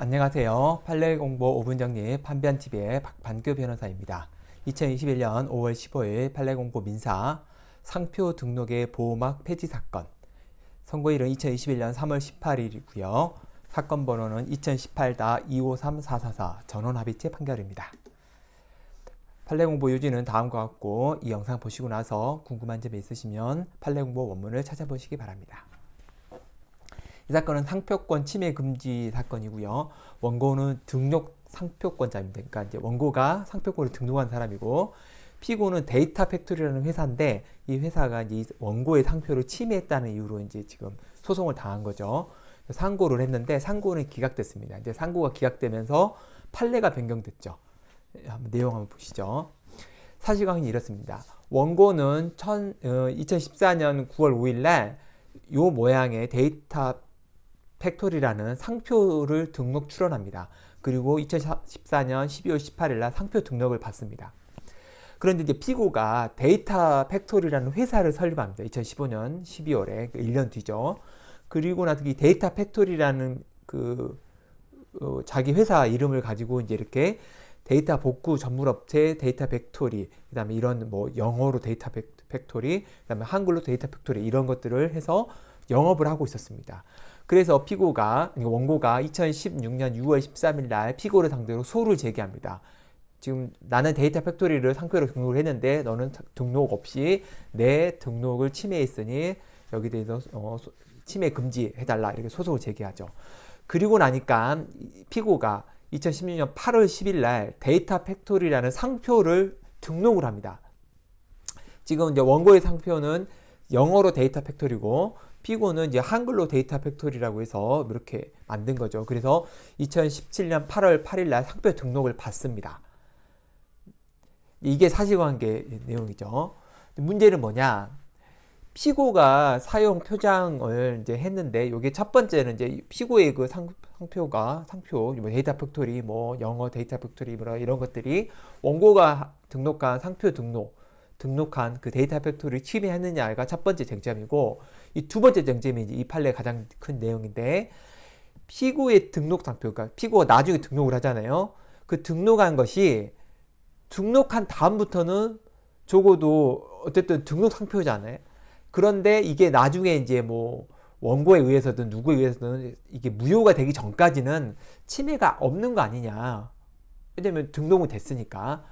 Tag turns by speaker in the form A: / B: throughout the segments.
A: 안녕하세요. 판례 공보 5분 정리 판변 TV의 박반규 변호사입니다. 2021년 5월 15일 판례 공보 민사 상표 등록의 보호막 폐지 사건. 선고일은 2021년 3월 18일이고요. 사건 번호는 2018-253444 전원합의체 판결입니다. 판례 공보 요지는 다음과 같고 이 영상 보시고 나서 궁금한 점이 있으시면 판례 공보 원문을 찾아보시기 바랍니다. 이 사건은 상표권 침해 금지 사건이고요. 원고는 등록 상표권자입니다. 그러니까 이제 원고가 상표권을 등록한 사람이고 피고는 데이터 팩토리라는 회사인데 이 회사가 이제 원고의 상표를 침해했다는 이유로 이제 지금 소송을 당한 거죠. 상고를 했는데 상고는 기각됐습니다. 이제 상고가 기각되면서 판례가 변경됐죠. 한번 내용 한번 보시죠. 사실관계는 이렇습니다. 원고는 천, 어, 2014년 9월 5일 날요 모양의 데이터 팩토리라는 상표를 등록 출원합니다. 그리고 2014년 12월 18일 날 상표 등록을 받습니다. 그런데 이제 피고가 데이터 팩토리라는 회사를 설립합니다. 2015년 12월에 1년 뒤죠. 그리고 나서 이 데이터 팩토리라는 그 어, 자기 회사 이름을 가지고 이제 이렇게 데이터 복구 전문업체 데이터 팩토리 그다음에 이런 뭐 영어로 데이터 팩토리 그다음에 한글로 데이터 팩토리 이런 것들을 해서 영업을 하고 있었습니다. 그래서 피고가 그러니까 원고가 2016년 6월 13일 날 피고를 상대로 소를 제기합니다. 지금 나는 데이터 팩토리를 상표로 등록을 했는데 너는 등록 없이 내 등록을 침해했으니 여기 대해서 어, 침해 금지해달라 이렇게 소송을 제기하죠. 그리고 나니까 피고가 2016년 8월 10일 날 데이터 팩토리라는 상표를 등록을 합니다. 지금 이제 원고의 상표는 영어로 데이터 팩토리고 피고는 이제 한글로 데이터 팩토리라고 해서 이렇게 만든 거죠. 그래서 2017년 8월 8일 날 상표 등록을 받습니다. 이게 사실관계 내용이죠. 문제는 뭐냐? 피고가 사용 표장을 이제 했는데 이게 첫 번째는 이제 피고의 그 상, 상표가 상표 뭐 데이터 팩토리 뭐 영어 데이터 팩토리 뭐 이런 것들이 원고가 등록한 상표 등록 등록한 그 데이터 팩토리를 침해했느냐가 첫 번째 쟁점이고 이 두 번째 쟁점이 이제 이 판례 가장 큰 내용인데 피고의 등록 상표 그러니까 피고가 나중에 등록을 하잖아요. 그 등록한 것이 등록한 다음부터는 적어도 어쨌든 등록 상표잖아요. 그런데 이게 나중에 이제 뭐 원고에 의해서든 누구에 의해서든 이게 무효가 되기 전까지는 침해가 없는 거 아니냐. 왜냐면 등록은 됐으니까.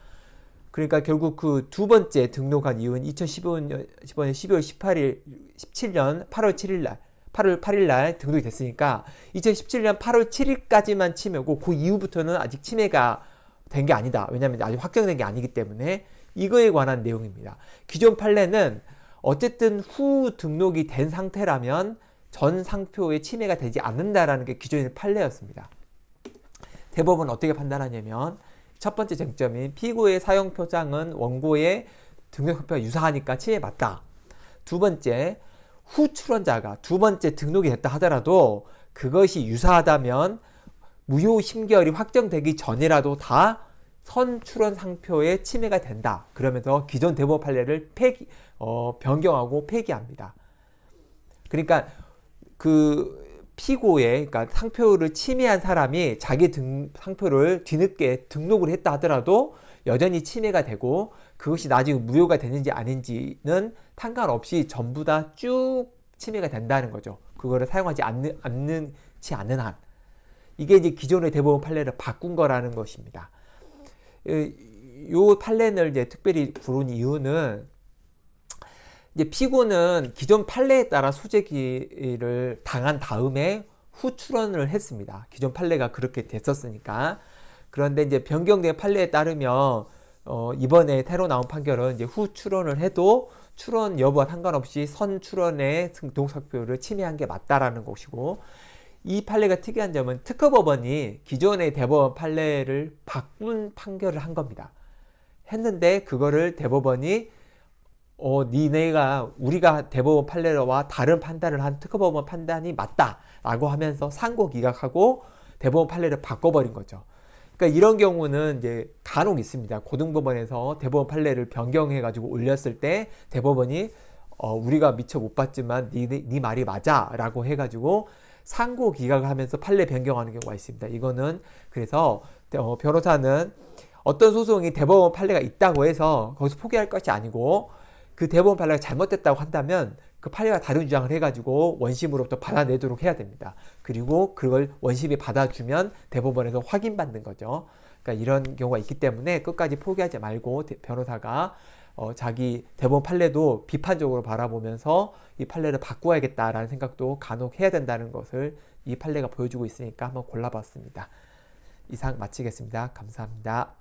A: 그러니까 결국 그 두 번째 등록한 이유는 2015년 12월 18일 17년 8월 7일 날 8월 8일 날 등록이 됐으니까 2017년 8월 7일까지만 침해고 그 이후부터는 아직 침해가 된 게 아니다. 왜냐하면 아직 확정된 게 아니기 때문에 이거에 관한 내용입니다. 기존 판례는 어쨌든 후 등록이 된 상태라면 전 상표에 침해가 되지 않는다라는 게 기존의 판례였습니다. 대법은 어떻게 판단하냐면 첫 번째 쟁점인 피고의 사용 표장은 원고의 등록형표가 유사하니까 치에 맞다. 두 번째, 후출원자가 두 번째 등록이 됐다 하더라도 그것이 유사하다면 무효 심결이 확정되기 전이라도 다 선출원 상표에 침해가 된다. 그러면서 기존 대법 판례를 폐기, 어, 변경하고 폐기합니다. 그러니까 그 피고의 그러니까 상표를 침해한 사람이 자기 등, 상표를 뒤늦게 등록을 했다 하더라도 여전히 침해가 되고 그것이 나중에 무효가 되는지 아닌지는 상관없이 전부 다 쭉 침해가 된다는 거죠. 그거를 사용하지 않는, 않는, 지 않는 한. 이게 이제 기존의 대법원 판례를 바꾼 거라는 것입니다. 이 판례를 이제 특별히 부른 이유는 이제 피고는 기존 판례에 따라 소재기를 당한 다음에 후출원을 했습니다. 기존 판례가 그렇게 됐었으니까. 그런데 이제 변경된 판례에 따르면 어, 이번에 새로 나온 판결은 이제 후출원을 해도 출원 여부와 상관없이 선출원의 동석표를 침해한 게 맞다라는 것이고 이 판례가 특이한 점은 특허법원이 기존의 대법원 판례를 바꾼 판결을 한 겁니다. 했는데 그거를 대법원이 어, 니네가 우리가 대법원 판례와 다른 판단을 한 특허법원 판단이 맞다라고 하면서 상고 기각하고 대법원 판례를 바꿔버린 거죠. 그러니까 이런 경우는 이제 간혹 있습니다. 고등법원에서 대법원 판례를 변경해가지고 올렸을 때 대법원이 어, 우리가 미처 못 봤지만 니 네, 네 말이 맞아라고 해가지고 상고 기각을 하면서 판례 변경하는 경우가 있습니다. 이거는 그래서 어, 변호사는 어떤 소송이 대법원 판례가 있다고 해서 거기서 포기할 것이 아니고 그 대법원 판례가 잘못됐다고 한다면 그판례가 다른 주장을 해가지고 원심으로부터 받아내도록 해야 됩니다. 그리고 그걸 원심이 받아주면 대법원에서 확인받는 거죠. 그러니까 이런 경우가 있기 때문에 끝까지 포기하지 말고 변호사가 어, 자기 대법원 판례도 비판적으로 바라보면서 이 판례를 바꿔야겠다라는 생각도 간혹 해야 된다는 것을 이 판례가 보여주고 있으니까 한번 골라봤습니다. 이상 마치겠습니다. 감사합니다.